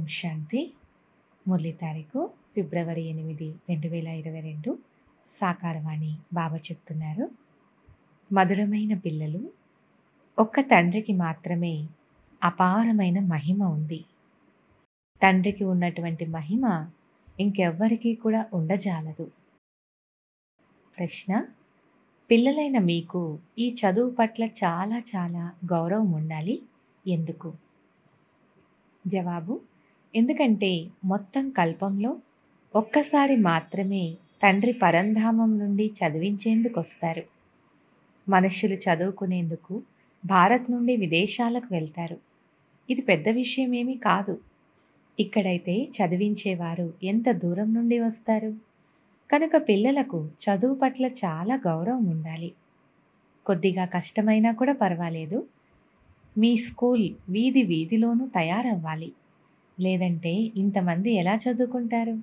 ఓం శాంతి మురళి తారీఖు ఫిబ్రవరి ఎనిమిది రెండు వేల ఇరవై రెండు సాకారవాణి బాబా చెప్తున్నారు మధురమైన పిల్లలు ఒక్క తండ్రికి మాత్రమే అపారమైన మహిమ ఉంది తండ్రికి ఉన్నటువంటి మహిమ ఇంకెవ్వరికీ కూడా ఉండజాలదు ప్రశ్న పిల్లలైన మీకు ఈ చదువు పట్ల చాలా చాలా గౌరవం ఉండాలి ఎందుకు జవాబు ఎందుకంటే మొత్తం కల్పంలో ఒక్కసారి మాత్రమే తండ్రి పరంధామం నుండి చదివించేందుకు వస్తారు మనుషులు చదువుకునేందుకు భారత్ నుండి విదేశాలకు వెళ్తారు ఇది పెద్ద విషయమేమీ కాదు ఇక్కడైతే చదివించేవారు ఎంత దూరం నుండి వస్తారు కనుక పిల్లలకు చదువు పట్ల చాలా గౌరవం ఉండాలి కొద్దిగా కష్టమైనా కూడా పర్వాలేదు మీ స్కూల్ వీధి వీధిలోనూ తయారవ్వాలి లేదంటే ఇంతమంది ఎలా చదువుకుంటారు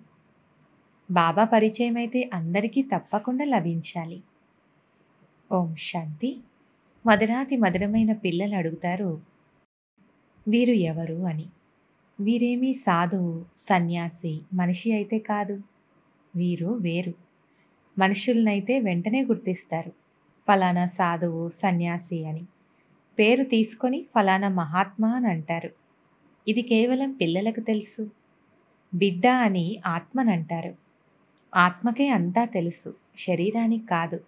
బాబా పరిచయం అయితే అందరికీ తప్పకుండా లభించాలి ఓం శాంతి మధురాతి మధురమైన పిల్లలు అడుగుతారు వీరు ఎవరు అని వీరేమీ సాధువు సన్యాసి మనిషి అయితే కాదు వీరు వేరు మనుషులనైతే వెంటనే గుర్తిస్తారు ఫలానా సాధువు సన్యాసి అని పేరు తీసుకొని ఫలానా మహాత్మా అని అంటారు ఇది కేవలం పిల్లలకు తెలుసు బిడ్డ అని ఆత్మనంటారు ఆత్మకే అంతా తెలుసు శరీరానికి కాదు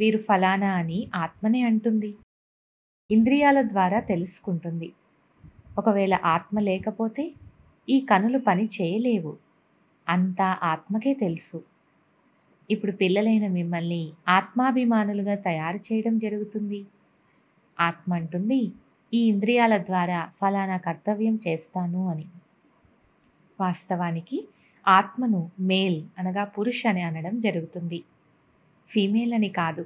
వీరు ఫలానా అని ఆత్మనే అంటుంది ఇంద్రియాల ద్వారా తెలుసుకుంటుంది ఒకవేళ ఆత్మ లేకపోతే ఈ కనులు పని చేయలేవు అంతా ఆత్మకే తెలుసు ఇప్పుడు పిల్లలైన మిమ్మల్ని ఆత్మాభిమానులుగా తయారు చేయడం జరుగుతుంది ఆత్మ అంటుంది ఈ ఇంద్రియాల ద్వారా ఫలానా కర్తవ్యం చేస్తాను అని వాస్తవానికి ఆత్మను మేల్ అనగా పురుష్ అని అనడం జరుగుతుంది ఫీమేల్ అని కాదు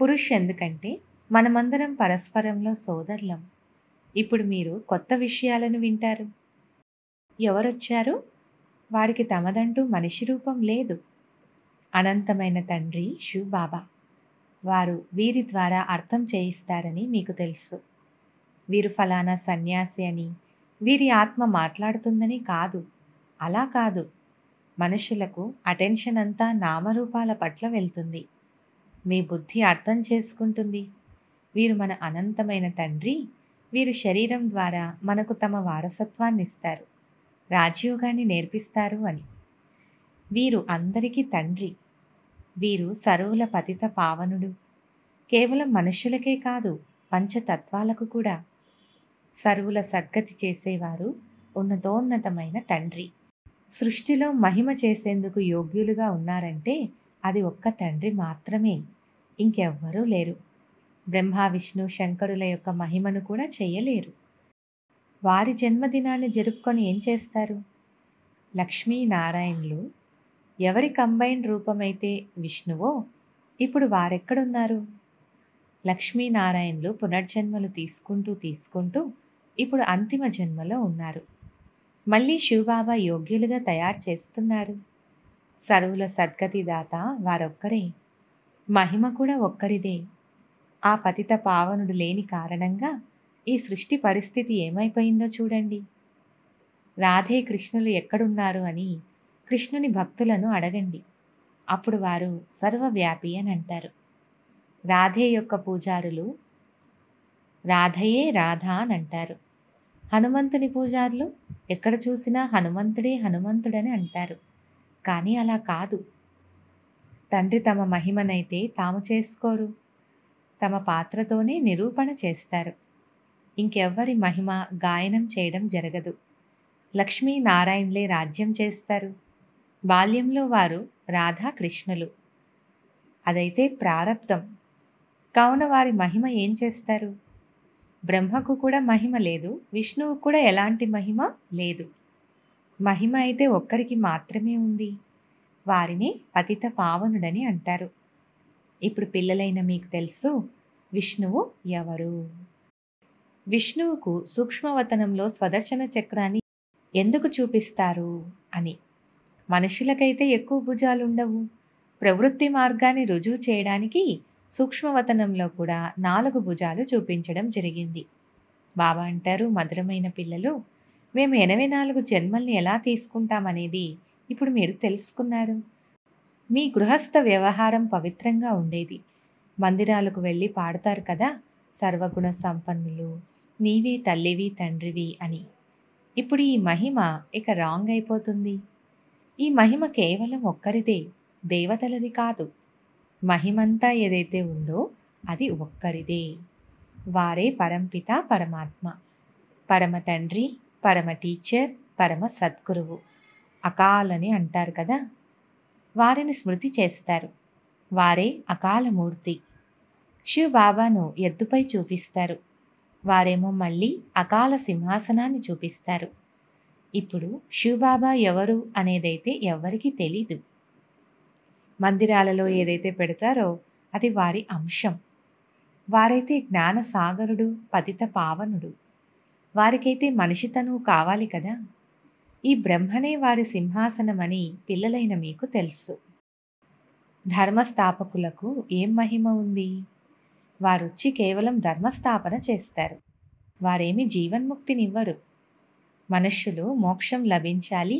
పురుష్ ఎందుకంటే మనమందరం పరస్పరంలో సోదరులం ఇప్పుడు మీరు కొత్త విషయాలను వింటారు ఎవరొచ్చారు వాడికి తమదంటూ మనిషి రూపం లేదు అనంతమైన తండ్రి బాబా వారు వీరి ద్వారా అర్థం చేయిస్తారని మీకు తెలుసు వీరు ఫలానా సన్యాసి అని వీరి ఆత్మ మాట్లాడుతుందని కాదు అలా కాదు మనుషులకు అటెన్షన్ అంతా నామరూపాల పట్ల వెళ్తుంది మీ బుద్ధి అర్థం చేసుకుంటుంది వీరు మన అనంతమైన తండ్రి వీరు శరీరం ద్వారా మనకు తమ వారసత్వాన్ని ఇస్తారు రాజయోగాన్ని నేర్పిస్తారు అని వీరు అందరికీ తండ్రి వీరు సరువుల పతిత పావనుడు కేవలం మనుషులకే కాదు పంచతత్వాలకు కూడా సర్వుల సద్గతి చేసేవారు ఉన్నతోన్నతమైన తండ్రి సృష్టిలో మహిమ చేసేందుకు యోగ్యులుగా ఉన్నారంటే అది ఒక్క తండ్రి మాత్రమే ఇంకెవ్వరూ లేరు బ్రహ్మ విష్ణు శంకరుల యొక్క మహిమను కూడా చేయలేరు వారి జన్మదినాన్ని జరుపుకొని ఏం చేస్తారు లక్ష్మీనారాయణులు ఎవరి కంబైన్ రూపమైతే విష్ణువో ఇప్పుడు వారెక్కడున్నారు లక్ష్మీనారాయణులు పునర్జన్మలు తీసుకుంటూ తీసుకుంటూ ఇప్పుడు అంతిమ జన్మలో ఉన్నారు మళ్ళీ శివబాబా యోగ్యులుగా తయారు చేస్తున్నారు సర్వుల సద్గతిదాత వారొక్కరే మహిమ కూడా ఒక్కరిదే ఆ పతిత పావనుడు లేని కారణంగా ఈ సృష్టి పరిస్థితి ఏమైపోయిందో చూడండి రాధే కృష్ణులు ఎక్కడున్నారు అని కృష్ణుని భక్తులను అడగండి అప్పుడు వారు సర్వవ్యాపి అని అంటారు రాధే యొక్క పూజారులు రాధయే రాధా అని అంటారు హనుమంతుని పూజారులు ఎక్కడ చూసినా హనుమంతుడే హనుమంతుడని అంటారు కానీ అలా కాదు తండ్రి తమ మహిమనైతే తాము చేసుకోరు తమ పాత్రతోనే నిరూపణ చేస్తారు ఇంకెవ్వరి మహిమ గాయనం చేయడం జరగదు లక్ష్మీ నారాయణలే రాజ్యం చేస్తారు బాల్యంలో వారు రాధాకృష్ణులు అదైతే ప్రారబ్ధం కావున వారి మహిమ ఏం చేస్తారు బ్రహ్మకు కూడా మహిమ లేదు విష్ణువు కూడా ఎలాంటి మహిమ లేదు మహిమ అయితే ఒక్కరికి మాత్రమే ఉంది వారిని పతిత పావనుడని అంటారు ఇప్పుడు పిల్లలైన మీకు తెలుసు విష్ణువు ఎవరు విష్ణువుకు సూక్ష్మవతనంలో స్వదర్శన చక్రాన్ని ఎందుకు చూపిస్తారు అని మనుషులకైతే ఎక్కువ భుజాలుండవు ప్రవృత్తి మార్గాన్ని రుజువు చేయడానికి సూక్ష్మవతనంలో కూడా నాలుగు భుజాలు చూపించడం జరిగింది బాబా అంటారు మధురమైన పిల్లలు మేము ఎనభై నాలుగు జన్మల్ని ఎలా తీసుకుంటామనేది ఇప్పుడు మీరు తెలుసుకున్నారు మీ గృహస్థ వ్యవహారం పవిత్రంగా ఉండేది మందిరాలకు వెళ్ళి పాడతారు కదా సర్వగుణ సంపన్నులు నీవి తల్లివి తండ్రివి అని ఇప్పుడు ఈ మహిమ ఇక రాంగ్ అయిపోతుంది ఈ మహిమ కేవలం ఒక్కరిదే దేవతలది కాదు మహిమంతా ఏదైతే ఉందో అది ఒక్కరిదే వారే పరంపిత పరమాత్మ పరమ తండ్రి పరమ టీచర్ పరమ సద్గురువు అకాలని అంటారు కదా వారిని స్మృతి చేస్తారు వారే అకాలమూర్తి శివ బాబాను ఎద్దుపై చూపిస్తారు వారేమో మళ్ళీ అకాల సింహాసనాన్ని చూపిస్తారు ఇప్పుడు శివబాబా ఎవరు అనేదైతే ఎవ్వరికీ తెలీదు మందిరాలలో ఏదైతే పెడతారో అది వారి అంశం వారైతే జ్ఞాన సాగరుడు పతిత పావనుడు వారికైతే మనిషి కావాలి కదా ఈ బ్రహ్మనే వారి సింహాసనమని పిల్లలైన మీకు తెలుసు ధర్మస్థాపకులకు ఏం మహిమ ఉంది వారొచ్చి కేవలం ధర్మస్థాపన చేస్తారు వారేమి జీవన్ముక్తినివ్వరు మనుష్యులు మోక్షం లభించాలి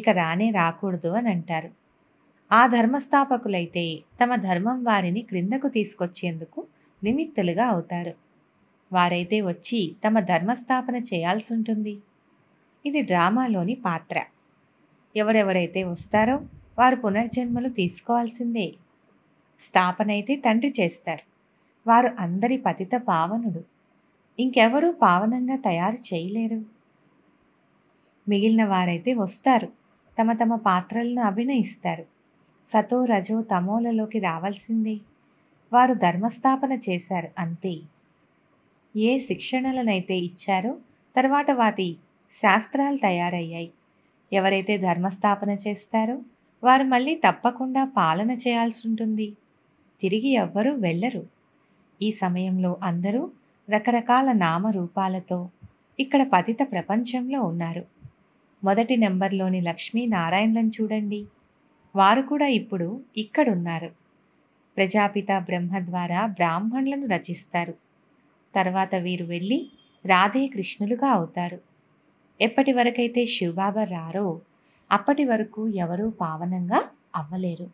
ఇక రానే రాకూడదు అని అంటారు ఆ ధర్మస్థాపకులైతే తమ ధర్మం వారిని క్రిందకు తీసుకొచ్చేందుకు నిమిత్తులుగా అవుతారు వారైతే వచ్చి తమ ధర్మస్థాపన చేయాల్సి ఉంటుంది ఇది డ్రామాలోని పాత్ర ఎవరెవరైతే వస్తారో వారు పునర్జన్మలు తీసుకోవాల్సిందే స్థాపన అయితే తండ్రి చేస్తారు వారు అందరి పతిత పావనుడు ఇంకెవరూ పావనంగా తయారు చేయలేరు మిగిలిన వారైతే వస్తారు తమ తమ పాత్రలను అభినయిస్తారు సతో రజో తమోలలోకి రావాల్సిందే వారు ధర్మస్థాపన చేశారు అంతే ఏ శిక్షణలనైతే ఇచ్చారో తర్వాత వాటి శాస్త్రాలు తయారయ్యాయి ఎవరైతే ధర్మస్థాపన చేస్తారో వారు మళ్ళీ తప్పకుండా పాలన చేయాల్సి ఉంటుంది తిరిగి ఎవ్వరూ వెళ్ళరు ఈ సమయంలో అందరూ రకరకాల నామరూపాలతో ఇక్కడ పతిత ప్రపంచంలో ఉన్నారు మొదటి నెంబర్లోని లక్ష్మీనారాయణలను చూడండి వారు కూడా ఇప్పుడు ఇక్కడున్నారు ప్రజాపిత బ్రహ్మ ద్వారా బ్రాహ్మణులను రచిస్తారు తర్వాత వీరు వెళ్ళి రాధే కృష్ణులుగా అవుతారు ఎప్పటి వరకైతే శివబాబా రారో అప్పటి వరకు ఎవరూ పావనంగా అవ్వలేరు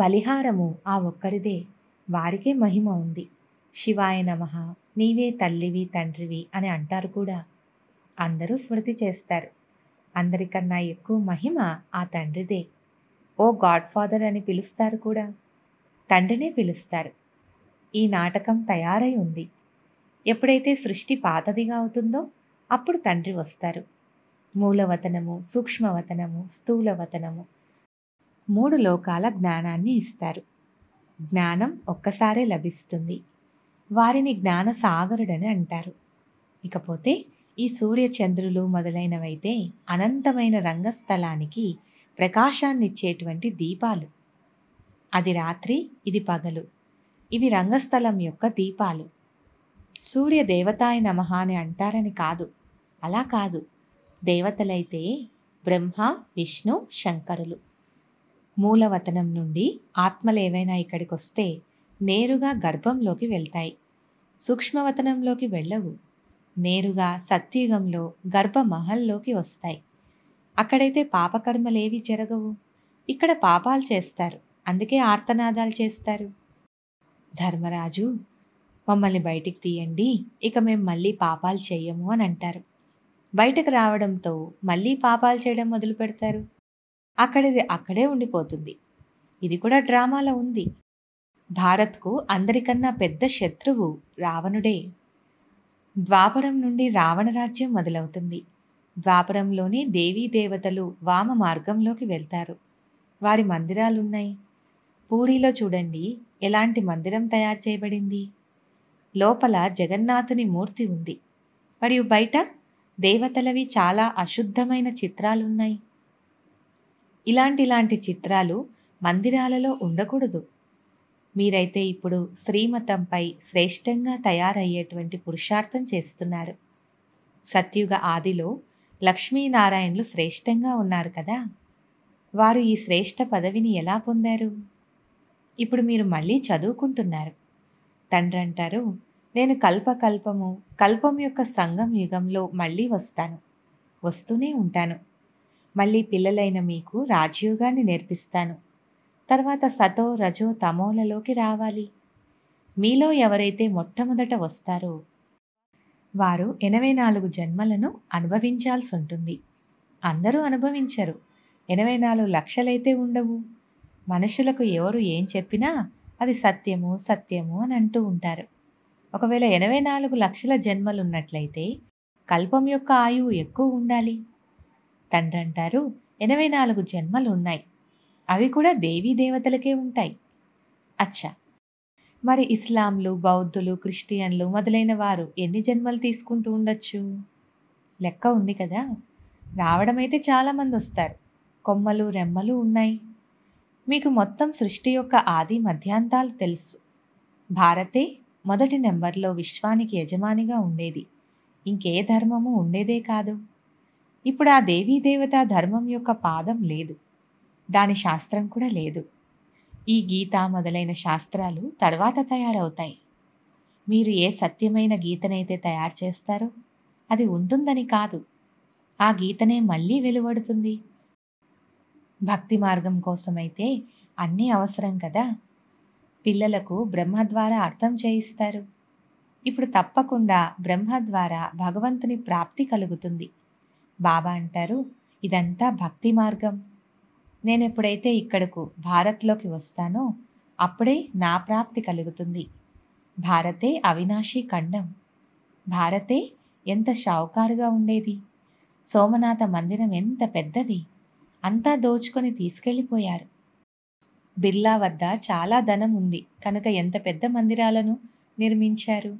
బలిహారము ఆ ఒక్కరిదే వారికే మహిమ ఉంది శివాయ నమ నీవే తల్లివి తండ్రివి అని అంటారు కూడా అందరూ స్మృతి చేస్తారు అందరికన్నా ఎక్కువ మహిమ ఆ తండ్రిదే ఓ గాడ్ ఫాదర్ అని పిలుస్తారు కూడా తండ్రినే పిలుస్తారు ఈ నాటకం తయారై ఉంది ఎప్పుడైతే సృష్టి పాతదిగా అవుతుందో అప్పుడు తండ్రి వస్తారు మూలవతనము సూక్ష్మవతనము స్థూలవతనము మూడు లోకాల జ్ఞానాన్ని ఇస్తారు జ్ఞానం ఒక్కసారే లభిస్తుంది వారిని జ్ఞాన సాగరుడని అంటారు ఇకపోతే ఈ సూర్యచంద్రులు మొదలైనవైతే అనంతమైన రంగస్థలానికి ప్రకాశాన్నిచ్చేటువంటి దీపాలు అది రాత్రి ఇది పగలు ఇవి రంగస్థలం యొక్క దీపాలు సూర్య దేవతాయ నమ అని అంటారని కాదు అలా కాదు దేవతలైతే బ్రహ్మ విష్ణు శంకరులు మూలవతనం నుండి ఆత్మలేవైనా ఇక్కడికి వస్తే నేరుగా గర్భంలోకి వెళ్తాయి సూక్ష్మవతనంలోకి వెళ్ళవు నేరుగా సత్యుగంలో గర్భమహల్లోకి వస్తాయి అక్కడైతే పాపకర్మలేవి జరగవు ఇక్కడ పాపాలు చేస్తారు అందుకే ఆర్తనాదాలు చేస్తారు ధర్మరాజు మమ్మల్ని బయటికి తీయండి ఇక మేము మళ్ళీ పాపాలు చేయము అని అంటారు బయటకు రావడంతో మళ్ళీ పాపాలు చేయడం మొదలు పెడతారు అక్కడిది అక్కడే ఉండిపోతుంది ఇది కూడా డ్రామాలో ఉంది భారత్కు అందరికన్నా పెద్ద శత్రువు రావణుడే ద్వాపరం నుండి రావణ రాజ్యం మొదలవుతుంది ద్వాపరంలోనే దేవీ దేవతలు వామ మార్గంలోకి వెళ్తారు వారి మందిరాలున్నాయి పూరిలో చూడండి ఎలాంటి మందిరం తయారు చేయబడింది లోపల జగన్నాథుని మూర్తి ఉంది మరియు బయట దేవతలవి చాలా అశుద్ధమైన చిత్రాలున్నాయి ఇలాంటి ఇలాంటి చిత్రాలు మందిరాలలో ఉండకూడదు మీరైతే ఇప్పుడు శ్రీమతంపై శ్రేష్టంగా తయారయ్యేటువంటి పురుషార్థం చేస్తున్నారు సత్యుగ ఆదిలో లక్ష్మీనారాయణులు శ్రేష్టంగా ఉన్నారు కదా వారు ఈ శ్రేష్ఠ పదవిని ఎలా పొందారు ఇప్పుడు మీరు మళ్ళీ చదువుకుంటున్నారు తండ్రి అంటారు నేను కల్పకల్పము కల్పం యొక్క సంఘం యుగంలో మళ్ళీ వస్తాను వస్తూనే ఉంటాను మళ్ళీ పిల్లలైన మీకు రాజయోగాన్ని నేర్పిస్తాను తర్వాత సతో రజో తమోలలోకి రావాలి మీలో ఎవరైతే మొట్టమొదట వస్తారో వారు ఎనభై నాలుగు జన్మలను అనుభవించాల్సి ఉంటుంది అందరూ అనుభవించరు ఎనభై నాలుగు లక్షలైతే ఉండవు మనుషులకు ఎవరు ఏం చెప్పినా అది సత్యము సత్యము అని అంటూ ఉంటారు ఒకవేళ ఎనభై నాలుగు లక్షల జన్మలున్నట్లయితే కల్పం యొక్క ఆయువు ఎక్కువ ఉండాలి తండ్రి అంటారు ఎనభై నాలుగు జన్మలు ఉన్నాయి అవి కూడా దేవీ దేవతలకే ఉంటాయి అచ్చా మరి ఇస్లాంలు బౌద్ధులు క్రిస్టియన్లు మొదలైన వారు ఎన్ని జన్మలు తీసుకుంటూ ఉండొచ్చు లెక్క ఉంది కదా రావడమైతే చాలామంది వస్తారు కొమ్మలు రెమ్మలు ఉన్నాయి మీకు మొత్తం సృష్టి యొక్క ఆది మధ్యాంతాలు తెలుసు భారతే మొదటి నెంబర్లో విశ్వానికి యజమానిగా ఉండేది ఇంకే ధర్మము ఉండేదే కాదు ఇప్పుడు ఆ దేవత ధర్మం యొక్క పాదం లేదు దాని శాస్త్రం కూడా లేదు ఈ గీత మొదలైన శాస్త్రాలు తర్వాత తయారవుతాయి మీరు ఏ సత్యమైన గీతనైతే తయారు చేస్తారో అది ఉంటుందని కాదు ఆ గీతనే మళ్ళీ వెలువడుతుంది భక్తి మార్గం కోసమైతే అన్నీ అవసరం కదా పిల్లలకు బ్రహ్మ ద్వారా అర్థం చేయిస్తారు ఇప్పుడు తప్పకుండా బ్రహ్మ ద్వారా భగవంతుని ప్రాప్తి కలుగుతుంది బాబా అంటారు ఇదంతా భక్తి మార్గం నేను ఎప్పుడైతే ఇక్కడకు భారత్లోకి వస్తానో అప్పుడే నా ప్రాప్తి కలుగుతుంది భారతే అవినాశీ ఖండం భారతే ఎంత షావుకారుగా ఉండేది సోమనాథ మందిరం ఎంత పెద్దది అంతా దోచుకొని తీసుకెళ్ళిపోయారు బిర్లా వద్ద చాలా ధనం ఉంది కనుక ఎంత పెద్ద మందిరాలను నిర్మించారు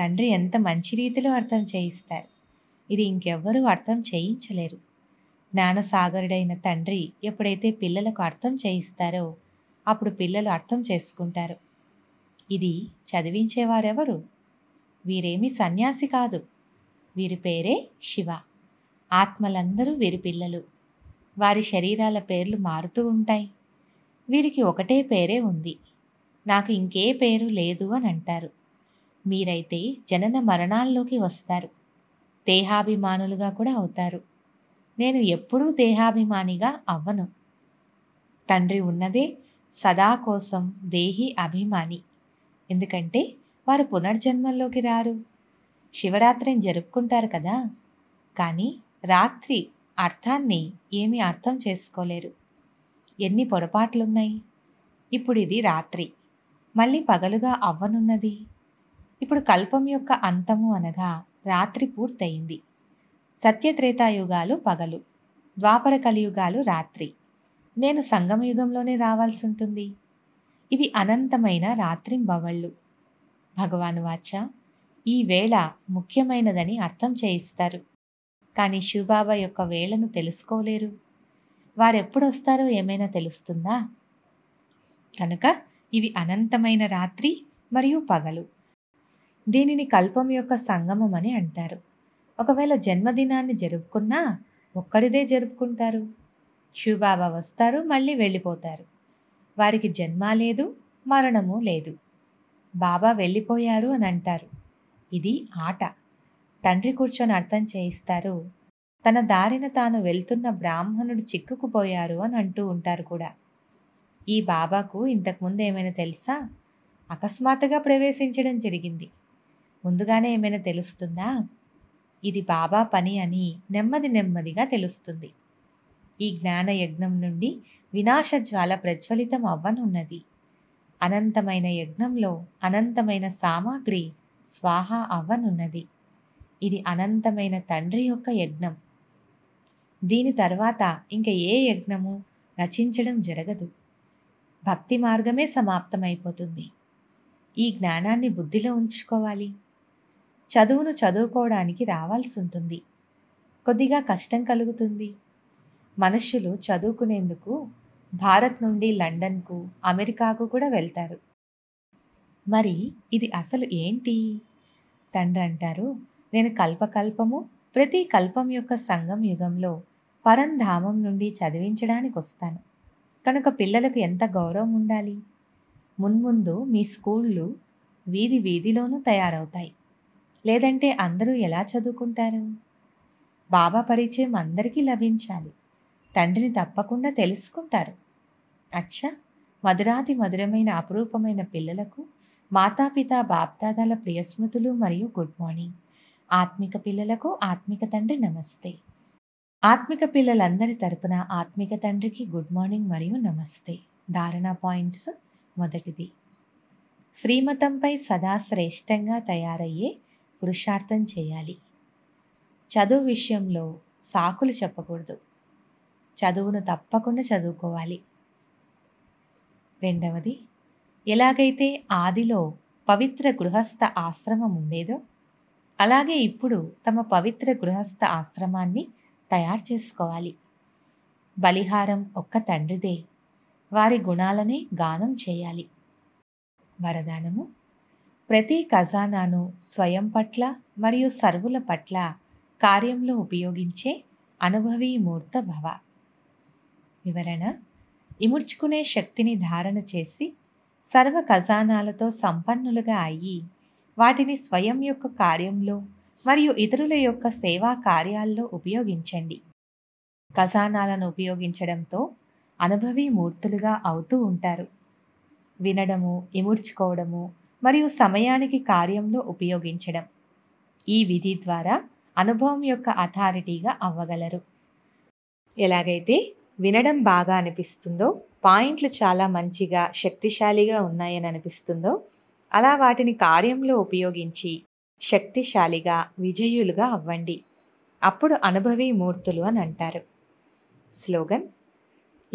తండ్రి ఎంత మంచి రీతిలో అర్థం చేయిస్తారు ఇది ఇంకెవ్వరూ అర్థం చేయించలేరు జ్ఞానసాగరుడైన తండ్రి ఎప్పుడైతే పిల్లలకు అర్థం చేయిస్తారో అప్పుడు పిల్లలు అర్థం చేసుకుంటారు ఇది చదివించేవారెవరు వీరేమి సన్యాసి కాదు వీరి పేరే శివ ఆత్మలందరూ వీరి పిల్లలు వారి శరీరాల పేర్లు మారుతూ ఉంటాయి వీరికి ఒకటే పేరే ఉంది నాకు ఇంకే పేరు లేదు అని అంటారు మీరైతే జనన మరణాల్లోకి వస్తారు దేహాభిమానులుగా కూడా అవుతారు నేను ఎప్పుడూ దేహాభిమానిగా అవ్వను తండ్రి ఉన్నదే సదా కోసం దేహి అభిమాని ఎందుకంటే వారు పునర్జన్మంలోకి రారు శివరాత్రిని జరుపుకుంటారు కదా కానీ రాత్రి అర్థాన్ని ఏమీ అర్థం చేసుకోలేరు ఎన్ని పొరపాట్లున్నాయి ఇప్పుడు ఇది రాత్రి మళ్ళీ పగలుగా అవ్వనున్నది ఇప్పుడు కల్పం యొక్క అంతము అనగా రాత్రి పూర్తయింది సత్యత్రేతాయుగాలు పగలు ద్వాపర కలియుగాలు రాత్రి నేను సంగమయుగంలోనే యుగంలోనే రావాల్సి ఉంటుంది ఇవి అనంతమైన రాత్రింబవళ్ళు భగవాను వాచ ఈ వేళ ముఖ్యమైనదని అర్థం చేయిస్తారు కానీ శివబాబా యొక్క వేళను తెలుసుకోలేరు వారెప్పుడొస్తారో ఏమైనా తెలుస్తుందా కనుక ఇవి అనంతమైన రాత్రి మరియు పగలు దీనిని కల్పం యొక్క సంగమం అని అంటారు ఒకవేళ జన్మదినాన్ని జరుపుకున్నా ఒక్కడిదే జరుపుకుంటారు శివబాబా వస్తారు మళ్ళీ వెళ్ళిపోతారు వారికి జన్మ లేదు మరణము లేదు బాబా వెళ్ళిపోయారు అని అంటారు ఇది ఆట తండ్రి కూర్చొని అర్థం చేయిస్తారు తన దారిన తాను వెళ్తున్న బ్రాహ్మణుడు చిక్కుకుపోయారు అని అంటూ ఉంటారు కూడా ఈ బాబాకు ఇంతకుముందు ఏమైనా తెలుసా అకస్మాత్తుగా ప్రవేశించడం జరిగింది ముందుగానే ఏమైనా తెలుస్తుందా ఇది బాబా పని అని నెమ్మది నెమ్మదిగా తెలుస్తుంది ఈ జ్ఞాన యజ్ఞం నుండి వినాశ జ్వాల ప్రజ్వలితం అవ్వనున్నది అనంతమైన యజ్ఞంలో అనంతమైన సామాగ్రి స్వాహ అవ్వనున్నది ఇది అనంతమైన తండ్రి యొక్క యజ్ఞం దీని తర్వాత ఇంక ఏ యజ్ఞము రచించడం జరగదు భక్తి మార్గమే సమాప్తమైపోతుంది ఈ జ్ఞానాన్ని బుద్ధిలో ఉంచుకోవాలి చదువును చదువుకోవడానికి రావాల్సి ఉంటుంది కొద్దిగా కష్టం కలుగుతుంది మనుషులు చదువుకునేందుకు భారత్ నుండి లండన్కు అమెరికాకు కూడా వెళ్తారు మరి ఇది అసలు ఏంటి తండ్రి అంటారు నేను కల్పకల్పము ప్రతి కల్పం యొక్క సంఘం యుగంలో పరంధామం నుండి చదివించడానికి వస్తాను కనుక పిల్లలకు ఎంత గౌరవం ఉండాలి మున్ముందు మీ స్కూళ్ళు వీధి వీధిలోనూ తయారవుతాయి లేదంటే అందరూ ఎలా చదువుకుంటారు బాబా పరిచయం అందరికీ లభించాలి తండ్రిని తప్పకుండా తెలుసుకుంటారు అచ్చా మధురాది మధురమైన అపురూపమైన పిల్లలకు మాతాపిత బాప్దాదాల ప్రియస్మృతులు మరియు గుడ్ మార్నింగ్ ఆత్మిక పిల్లలకు ఆత్మిక తండ్రి నమస్తే ఆత్మిక పిల్లలందరి తరపున ఆత్మిక తండ్రికి గుడ్ మార్నింగ్ మరియు నమస్తే ధారణ పాయింట్స్ మొదటిది శ్రీమతంపై సదా శ్రేష్టంగా తయారయ్యే పురుషార్థం చేయాలి చదువు విషయంలో సాకులు చెప్పకూడదు చదువును తప్పకుండా చదువుకోవాలి రెండవది ఎలాగైతే ఆదిలో పవిత్ర గృహస్థ ఆశ్రమం ఉండేదో అలాగే ఇప్పుడు తమ పవిత్ర గృహస్థ ఆశ్రమాన్ని తయారు చేసుకోవాలి బలిహారం ఒక్క తండ్రిదే వారి గుణాలనే గానం చేయాలి వరదానము ప్రతి ఖజానాను స్వయం పట్ల మరియు సర్వుల పట్ల కార్యంలో ఉపయోగించే అనుభవీ మూర్త భవ వివరణ ఇముడ్చుకునే శక్తిని ధారణ చేసి సర్వ ఖజానాలతో సంపన్నులుగా అయ్యి వాటిని స్వయం యొక్క కార్యంలో మరియు ఇతరుల యొక్క సేవా కార్యాల్లో ఉపయోగించండి ఖజానాలను ఉపయోగించడంతో అనుభవీ మూర్తులుగా అవుతూ ఉంటారు వినడము ఇముడ్చుకోవడము మరియు సమయానికి కార్యంలో ఉపయోగించడం ఈ విధి ద్వారా అనుభవం యొక్క అథారిటీగా అవ్వగలరు ఎలాగైతే వినడం బాగా అనిపిస్తుందో పాయింట్లు చాలా మంచిగా శక్తిశాలిగా ఉన్నాయని అనిపిస్తుందో అలా వాటిని కార్యంలో ఉపయోగించి శక్తిశాలిగా విజయులుగా అవ్వండి అప్పుడు అనుభవీ మూర్తులు అని అంటారు స్లోగన్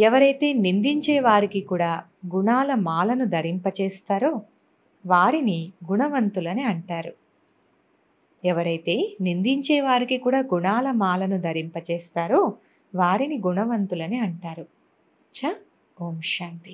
ఎవరైతే నిందించే వారికి కూడా గుణాల మాలను ధరింపచేస్తారో వారిని గుణవంతులని అంటారు ఎవరైతే నిందించే వారికి కూడా గుణాల మాలను ధరింపచేస్తారో వారిని గుణవంతులని అంటారు చ ఓం శాంతి